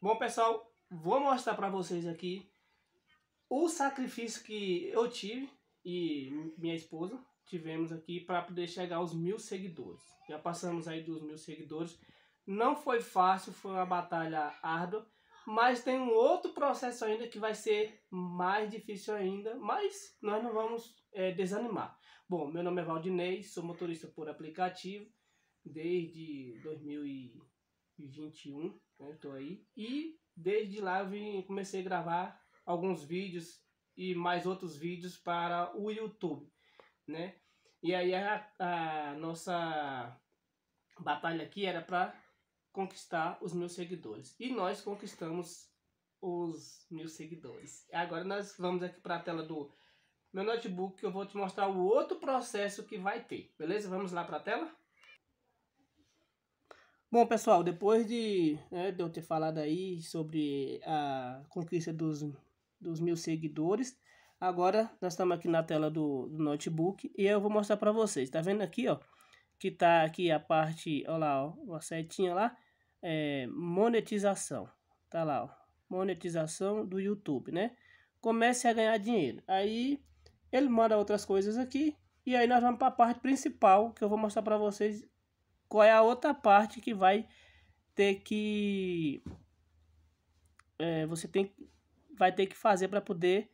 Bom, pessoal, vou mostrar para vocês aqui o sacrifício que eu tive e minha esposa tivemos aqui para poder chegar aos mil seguidores. Já passamos aí dos mil seguidores. Não foi fácil, foi uma batalha árdua, mas tem um outro processo ainda que vai ser mais difícil ainda, mas nós não vamos é, desanimar. Bom, meu nome é Valdinei, sou motorista por aplicativo desde 2000 2021, né? tô aí. E desde lá eu vim, comecei a gravar alguns vídeos e mais outros vídeos para o YouTube, né? E aí a, a nossa batalha aqui era para conquistar os meus seguidores. E nós conquistamos os meus seguidores. Agora nós vamos aqui para a tela do meu notebook que eu vou te mostrar o outro processo que vai ter. Beleza? Vamos lá para a tela? Bom, pessoal, depois de, né, de eu ter falado aí sobre a conquista dos, dos mil seguidores, agora nós estamos aqui na tela do, do notebook e eu vou mostrar para vocês. Tá vendo aqui, ó, que tá aqui a parte, ó lá, ó, uma setinha lá, é, monetização, tá lá, ó, monetização do YouTube, né? Comece a ganhar dinheiro. Aí ele manda outras coisas aqui e aí nós vamos para a parte principal que eu vou mostrar para vocês qual é a outra parte que vai ter que é, você tem vai ter que fazer para poder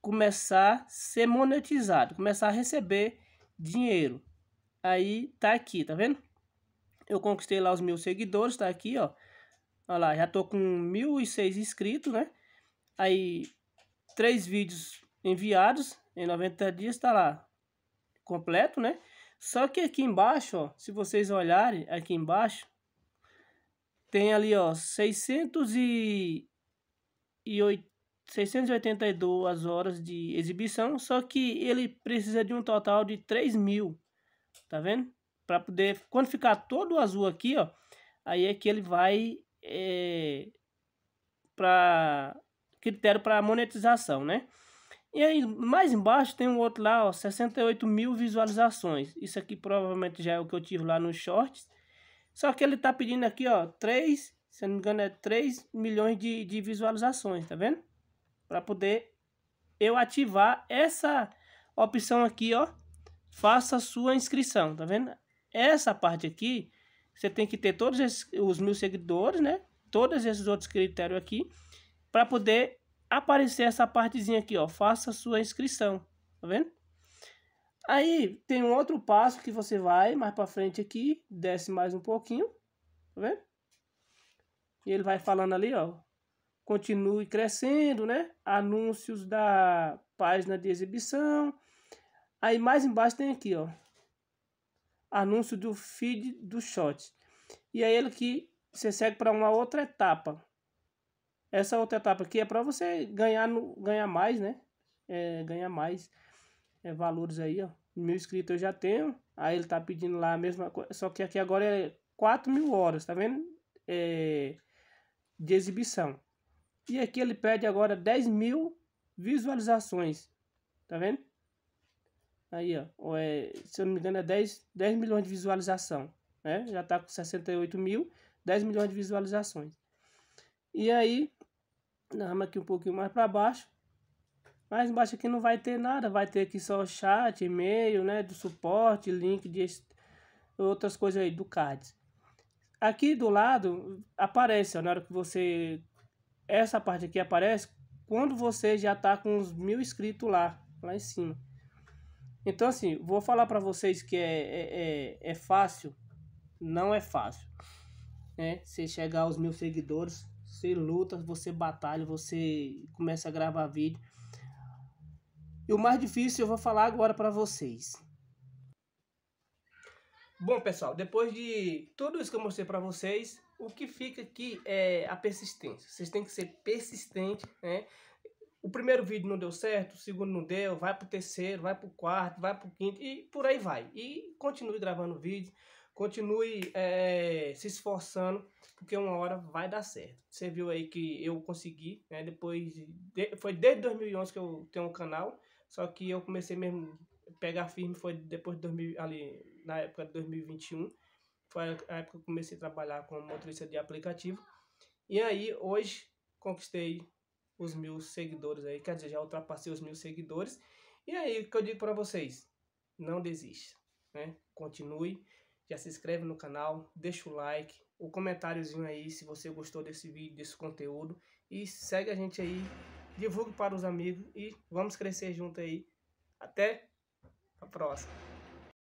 começar a ser monetizado, começar a receber dinheiro. Aí tá aqui, tá vendo? Eu conquistei lá os meus seguidores, tá aqui, ó. Olha lá, já tô com 1.006 inscritos, né? Aí, três vídeos enviados em 90 dias, tá lá completo, né? Só que aqui embaixo, ó, se vocês olharem aqui embaixo, tem ali ó, 682 horas de exibição, só que ele precisa de um total de 3 mil, tá vendo? Para poder, quando ficar todo azul aqui, ó, aí é que ele vai é, eh, para critério para monetização, né? E aí, mais embaixo tem um outro lá, ó, 68 mil visualizações. Isso aqui provavelmente já é o que eu tive lá nos shorts. Só que ele tá pedindo aqui, ó, 3, se não me engano é 3 milhões de, de visualizações, tá vendo? Para poder eu ativar essa opção aqui, ó, faça sua inscrição, tá vendo? Essa parte aqui, você tem que ter todos esses, os mil seguidores, né? Todos esses outros critérios aqui, para poder aparecer essa partezinha aqui, ó, faça sua inscrição, tá vendo? Aí tem um outro passo que você vai mais para frente aqui, desce mais um pouquinho, tá vendo? E ele vai falando ali, ó, continue crescendo, né? Anúncios da página de exibição. Aí mais embaixo tem aqui, ó, anúncio do feed do shot. E aí é ele que você segue para uma outra etapa. Essa outra etapa aqui é para você ganhar, no, ganhar mais, né? É, ganhar mais é, valores aí, ó. Mil inscritos eu já tenho. Aí ele tá pedindo lá a mesma coisa. Só que aqui agora é 4 mil horas, tá vendo? É, de exibição. E aqui ele pede agora 10 mil visualizações. Tá vendo? Aí, ó. É, se eu não me engano, é 10, 10 milhões de visualização. Né? Já tá com 68 mil, 10 milhões de visualizações. E aí, Derrama aqui um pouquinho mais para baixo. Mais embaixo aqui não vai ter nada, vai ter aqui só chat, e-mail, né, do suporte, link de outras coisas aí do CADS. Aqui do lado aparece, ó, na hora que você essa parte aqui aparece quando você já tá com os mil inscritos lá, lá em cima. Então assim, vou falar para vocês que é, é, é, é, fácil, não é fácil, né? Você chegar aos mil seguidores você luta, você batalha, você começa a gravar vídeo. E o mais difícil eu vou falar agora para vocês. Bom, pessoal, depois de tudo isso que eu mostrei para vocês, o que fica aqui é a persistência. Vocês têm que ser persistente, né? O primeiro vídeo não deu certo, o segundo não deu, vai pro terceiro, vai pro quarto, vai pro quinto e por aí vai. E continue gravando vídeo Continue é, se esforçando, porque uma hora vai dar certo. Você viu aí que eu consegui, né? Depois, de, foi desde 2011 que eu tenho um canal, só que eu comecei mesmo pegar firme foi depois de 2000, ali na época de 2021. Foi a época que eu comecei a trabalhar como motorista de aplicativo. E aí, hoje, conquistei os mil seguidores aí. Quer dizer, já ultrapassei os mil seguidores. E aí, o que eu digo para vocês? Não desista, né? Continue já se inscreve no canal, deixa o like, o comentáriozinho aí se você gostou desse vídeo, desse conteúdo. E segue a gente aí, divulgue para os amigos e vamos crescer junto aí. Até a próxima!